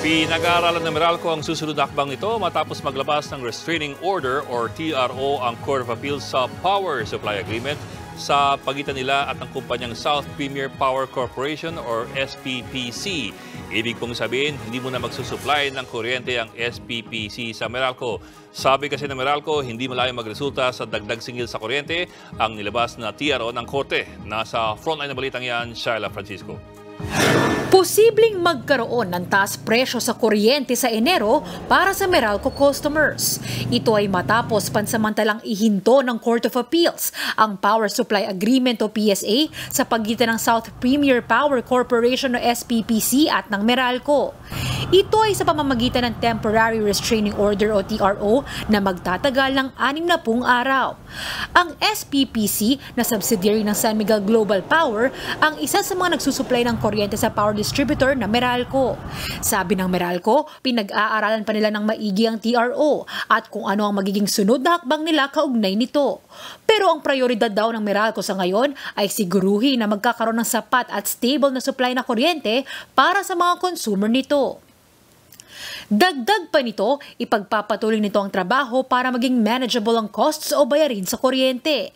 Pinag-aaralan ng Meralco ang susunod na akbang ito matapos maglabas ng Restraining Order or TRO ang Court of Appeals sa Power Supply Agreement sa pagitan nila at ng kumpanyang South Premier Power Corporation or SPPC. Ibig pong sabihin, hindi muna na magsusupply ng kuryente ang SPPC sa Meralco. Sabi kasi ng Meralco, hindi malayo magresulta sa dagdag singil sa kuryente ang nilabas na TRO ng korte. Nasa frontline na balitang yan, Shyla Francisco. Posibleng magkaroon ng taas presyo sa kuryente sa Enero para sa Meralco customers. Ito ay matapos pansamantalang ihinto ng Court of Appeals ang Power Supply Agreement o PSA sa pagitan ng South Premier Power Corporation o SPPC at ng Meralco. Ito ay sa pamamagitan ng Temporary Restraining Order o TRO na magtatagal ng 60 araw. Ang SPPC na subsidiary ng San Miguel Global Power ang isa sa mga nagsusuplay ng kuryente sa power distributor na Meralco. Sabi ng Meralco, pinag-aaralan pa nila ng maigi ang TRO at kung ano ang magiging sunod na hakbang nila kaugnay nito. Pero ang prioridad daw ng Meralco sa ngayon ay siguruhin na magkakaroon ng sapat at stable na supply na kuryente para sa mga consumer nito. Dagdag pa nito, ipagpapatuloy nito ang trabaho para maging manageable ang costs o bayarin sa kuryente.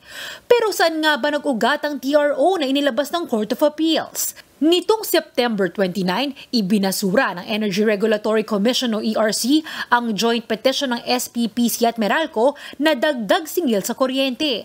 Pero saan nga ba nag-ugat ang TRO na inilabas ng Court of Appeals? Nitong September 29, ibinasura ng Energy Regulatory Commission o ERC ang joint petition ng SPPC at Meralco na dagdag singil sa kuryente.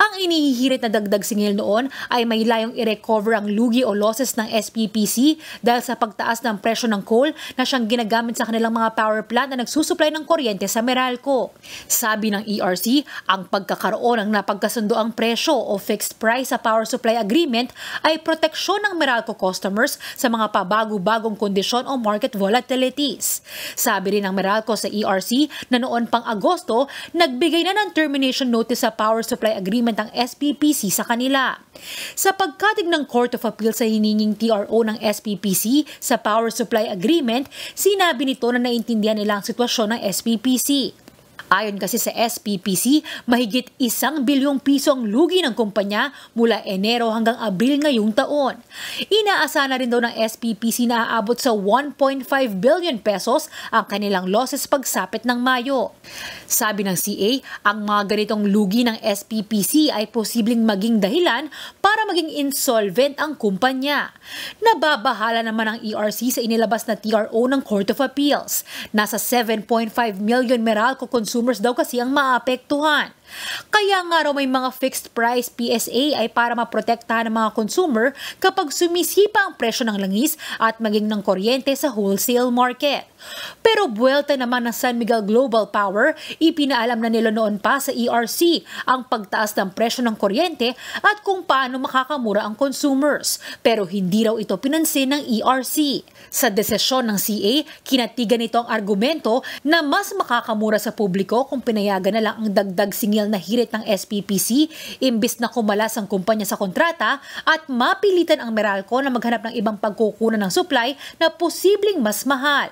Ang inihihirit na dagdag singil noon ay may layong i-recover ang lugi o losses ng SPPC dahil sa pagtaas ng presyo ng coal na siyang ginagamit sa kanilang mga power plant na nagsusupply ng kuryente sa Meralco. Sabi ng ERC, ang pagkakaroon ng napagkasundoang presyo o fixed price sa power supply agreement ay proteksyon ng Meralco customers sa mga pabago-bagong kondisyon o market volatilities. Sabi rin ng Meralco sa ERC na noon pang Agosto, nagbigay na ng termination notice sa power supply agreement ang SPPC sa kanila. Sa pagkatig ng Court of Appeal sa hininging TRO ng SPPC sa power supply agreement, sinabi nito na naintindihan nila ang sitwasyon ng SPPC. Ayon kasi sa SPPC, mahigit isang bilyong piso ang lugi ng kumpanya mula Enero hanggang Abril ngayong taon. Inaasa na rin daw ng SPPC na aabot sa 1.5 billion pesos ang kanilang losses pagsapit ng Mayo. Sabi ng CA, ang mga ganitong lugi ng SPPC ay posibleng maging dahilan para maging insolvent ang kumpanya. Nababahala naman ang ERC sa inilabas na TRO ng Court of Appeals. Nasa 7.5 million Meralco consumers consumers daw kasi ang maapektuhan. Kaya nga raw may mga fixed price PSA ay para maprotektahan ang mga consumer kapag sumisipa ang presyo ng langis at maging ng kuryente sa wholesale market. Pero buwelta naman ng San Miguel Global Power, ipinaalam na nila noon pa sa ERC ang pagtaas ng presyo ng kuryente at kung paano makakamura ang consumers. Pero hindi raw ito pinansin ng ERC. Sa desisyon ng CA, kinatigan ito ang argumento na mas makakamura sa publiko kung pinayagan na lang ang dagdag singin Daniel na hirit ng SPPC imbis na kumalas ang kumpanya sa kontrata at mapilitan ang Meralco na maghanap ng ibang pagkukunan ng supply na posibleng mas mahal.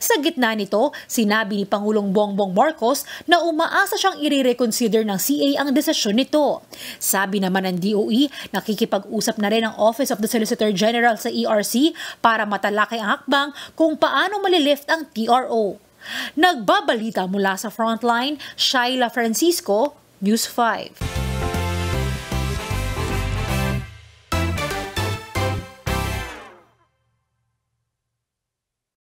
Sa gitna nito, sinabi ni Pangulong Bongbong Marcos na umaasa siyang irereconsider ng CA ang desisyon nito. Sabi naman ng DOE, nakikipag-usap na rin ang Office of the Solicitor General sa ERC para matalakay ang hakbang kung paano malilift ang TRO. Nagbabalita mula sa Frontline, Shaila Francisco, News 5.